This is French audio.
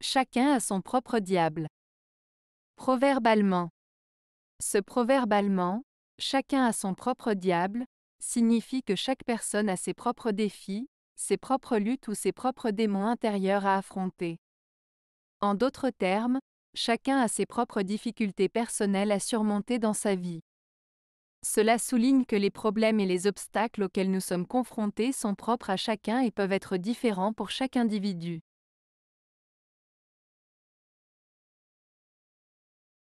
Chacun a son propre diable. Proverbe Ce proverbe allemand, chacun a son propre diable, signifie que chaque personne a ses propres défis, ses propres luttes ou ses propres démons intérieurs à affronter. En d'autres termes, chacun a ses propres difficultés personnelles à surmonter dans sa vie. Cela souligne que les problèmes et les obstacles auxquels nous sommes confrontés sont propres à chacun et peuvent être différents pour chaque individu.